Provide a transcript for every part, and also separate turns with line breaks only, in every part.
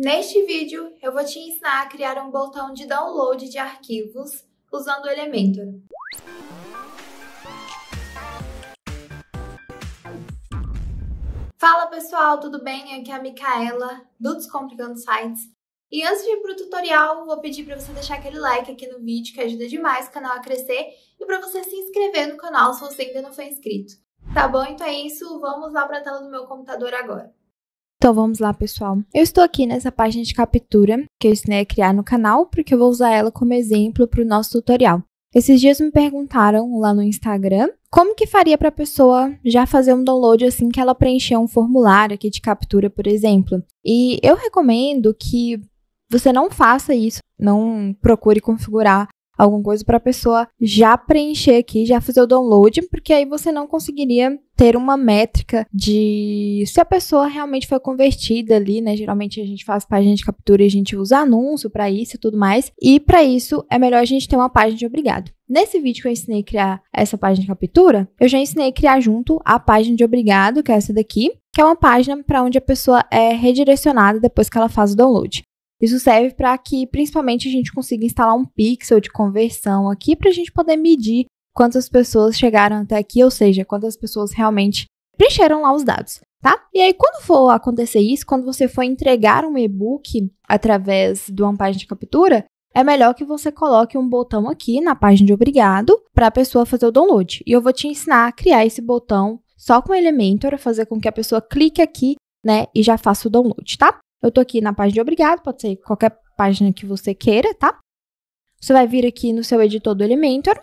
Neste vídeo, eu vou te ensinar a criar um botão de download de arquivos usando o Elementor. Fala pessoal, tudo bem? Aqui é a Micaela, do Descomplicando Sites. E antes de ir para o tutorial, vou pedir para você deixar aquele like aqui no vídeo, que ajuda demais o canal a crescer, e para você se inscrever no canal se você ainda não foi inscrito. Tá bom? Então é isso, vamos lá para a tela do meu computador agora. Então vamos lá, pessoal. Eu estou aqui nessa página de captura que eu ensinei a criar no canal, porque eu vou usar ela como exemplo para o nosso tutorial. Esses dias me perguntaram lá no Instagram como que faria para a pessoa já fazer um download assim que ela preencher um formulário aqui de captura, por exemplo. E eu recomendo que você não faça isso, não procure configurar alguma coisa para a pessoa já preencher aqui, já fazer o download, porque aí você não conseguiria ter uma métrica de se a pessoa realmente foi convertida ali, né? Geralmente a gente faz página de captura e a gente usa anúncio para isso e tudo mais. E para isso é melhor a gente ter uma página de obrigado. Nesse vídeo que eu ensinei a criar essa página de captura, eu já ensinei a criar junto a página de obrigado, que é essa daqui, que é uma página para onde a pessoa é redirecionada depois que ela faz o download. Isso serve para que principalmente a gente consiga instalar um pixel de conversão aqui para a gente poder medir quantas pessoas chegaram até aqui, ou seja, quantas pessoas realmente preencheram lá os dados, tá? E aí, quando for acontecer isso, quando você for entregar um e-book através de uma página de captura, é melhor que você coloque um botão aqui na página de obrigado para a pessoa fazer o download. E eu vou te ensinar a criar esse botão só com o Elementor, fazer com que a pessoa clique aqui, né, e já faça o download, tá? Eu tô aqui na página de obrigado, pode ser qualquer página que você queira, tá? Você vai vir aqui no seu editor do Elementor.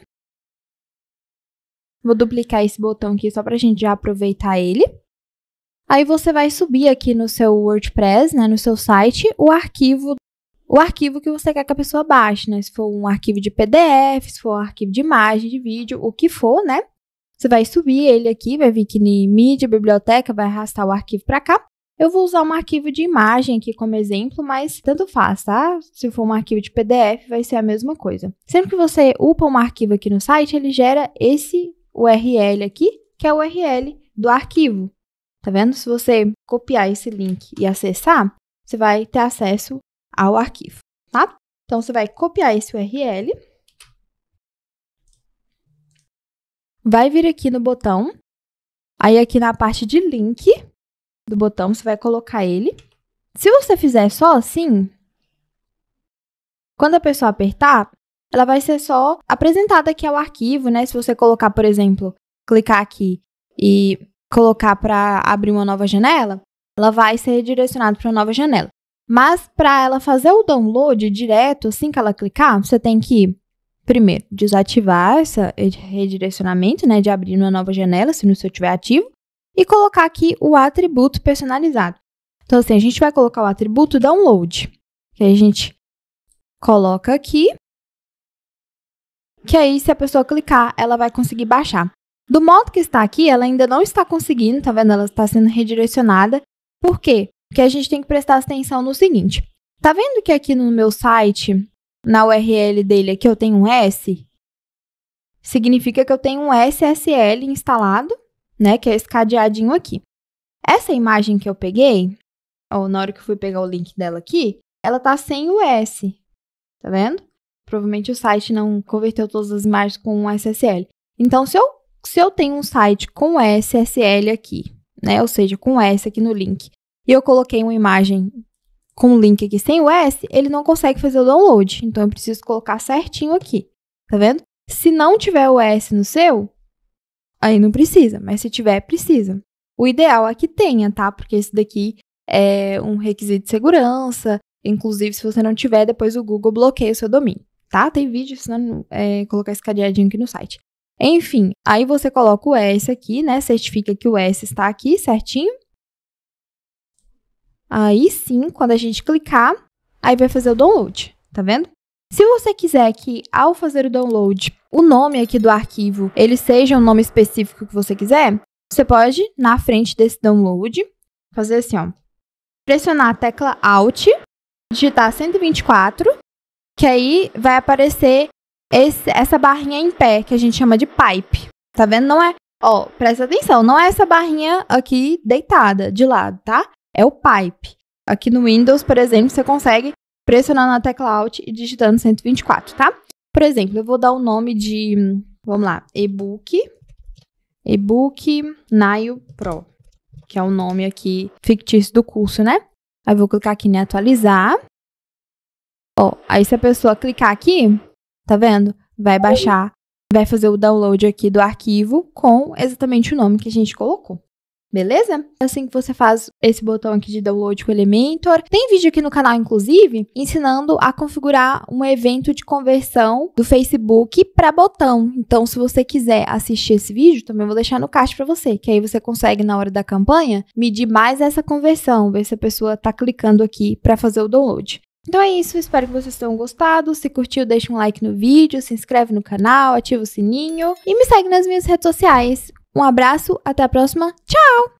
Vou duplicar esse botão aqui só pra gente já aproveitar ele. Aí você vai subir aqui no seu WordPress, né, no seu site, o arquivo o arquivo que você quer que a pessoa baixe, né? Se for um arquivo de PDF, se for um arquivo de imagem, de vídeo, o que for, né? Você vai subir ele aqui, vai vir aqui em mídia, biblioteca, vai arrastar o arquivo para cá. Eu vou usar um arquivo de imagem aqui como exemplo, mas tanto faz, tá? Se for um arquivo de PDF, vai ser a mesma coisa. Sempre que você upa um arquivo aqui no site, ele gera esse URL aqui, que é o URL do arquivo. Tá vendo? Se você copiar esse link e acessar, você vai ter acesso ao arquivo, tá? Então, você vai copiar esse URL. Vai vir aqui no botão. Aí, aqui na parte de link, do botão, você vai colocar ele. Se você fizer só assim, quando a pessoa apertar, ela vai ser só apresentada aqui ao arquivo, né? Se você colocar, por exemplo, clicar aqui e colocar para abrir uma nova janela, ela vai ser direcionada para uma nova janela. Mas para ela fazer o download direto, assim que ela clicar, você tem que primeiro desativar esse redirecionamento, né, de abrir uma nova janela, se não seu tiver ativo, e colocar aqui o atributo personalizado. Então, assim, a gente vai colocar o atributo download, que a gente coloca aqui, que aí se a pessoa clicar, ela vai conseguir baixar. Do modo que está aqui, ela ainda não está conseguindo, tá vendo? Ela está sendo redirecionada. Por quê? Porque a gente tem que prestar atenção no seguinte. Tá vendo que aqui no meu site, na URL dele aqui, eu tenho um S? Significa que eu tenho um SSL instalado né, que é esse cadeadinho aqui. Essa imagem que eu peguei, ó, na hora que eu fui pegar o link dela aqui, ela tá sem o S, tá vendo? Provavelmente o site não converteu todas as imagens com um SSL. Então, se eu, se eu tenho um site com SSL aqui, né, ou seja, com S aqui no link, e eu coloquei uma imagem com o link aqui sem o S, ele não consegue fazer o download. Então, eu preciso colocar certinho aqui, tá vendo? Se não tiver o S no seu, aí não precisa, mas se tiver, precisa. O ideal é que tenha, tá? Porque esse daqui é um requisito de segurança. Inclusive, se você não tiver, depois o Google bloqueia o seu domínio, tá? Tem vídeo ensinando é, colocar esse cadeadinho aqui no site. Enfim, aí você coloca o S aqui, né? Certifica que o S está aqui certinho. Aí sim, quando a gente clicar, aí vai fazer o download, tá vendo? Se você quiser que, ao fazer o download, o nome aqui do arquivo ele seja um nome específico que você quiser, você pode, na frente desse download, fazer assim, ó. Pressionar a tecla Alt, digitar 124, que aí vai aparecer esse, essa barrinha em pé, que a gente chama de pipe. Tá vendo? Não é. Ó, presta atenção, não é essa barrinha aqui deitada de lado, tá? É o pipe. Aqui no Windows, por exemplo, você consegue pressionando a tecla Alt e digitando 124, tá? Por exemplo, eu vou dar o nome de, vamos lá, e-book, e-book Naio Pro, que é o nome aqui fictício do curso, né? Aí eu vou clicar aqui em atualizar. Ó, aí se a pessoa clicar aqui, tá vendo? Vai baixar, vai fazer o download aqui do arquivo com exatamente o nome que a gente colocou. Beleza? É assim que você faz esse botão aqui de download com o Elementor. Tem vídeo aqui no canal, inclusive, ensinando a configurar um evento de conversão do Facebook para botão. Então, se você quiser assistir esse vídeo, também vou deixar no caixa para você, que aí você consegue, na hora da campanha, medir mais essa conversão, ver se a pessoa está clicando aqui para fazer o download. Então é isso, espero que vocês tenham gostado. Se curtiu, deixa um like no vídeo, se inscreve no canal, ativa o sininho e me segue nas minhas redes sociais. Um abraço, até a próxima. Tchau!